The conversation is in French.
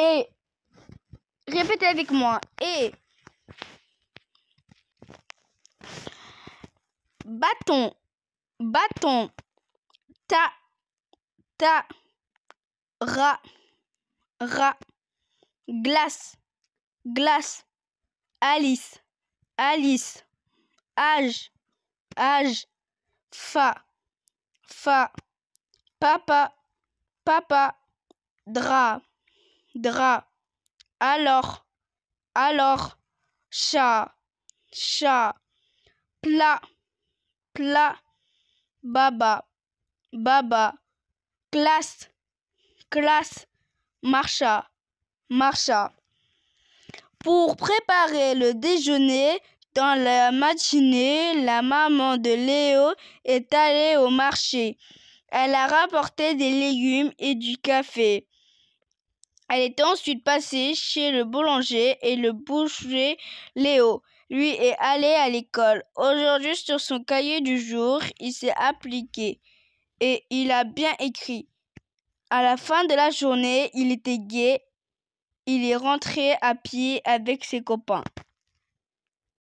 Et répétez avec moi. Et bâton, bâton, ta, ta, ra, ra, glace, glace, Alice, Alice, âge, âge, fa, fa, papa, papa, Dra. Dra, Alors, alors, chat, chat, plat, plat, baba, baba, classe, classe, marcha, marcha. Pour préparer le déjeuner, dans la matinée, la maman de Léo est allée au marché. Elle a rapporté des légumes et du café. Elle est ensuite passée chez le boulanger et le boucher Léo. Lui est allé à l'école. Aujourd'hui, sur son cahier du jour, il s'est appliqué et il a bien écrit. À la fin de la journée, il était gai. Il est rentré à pied avec ses copains.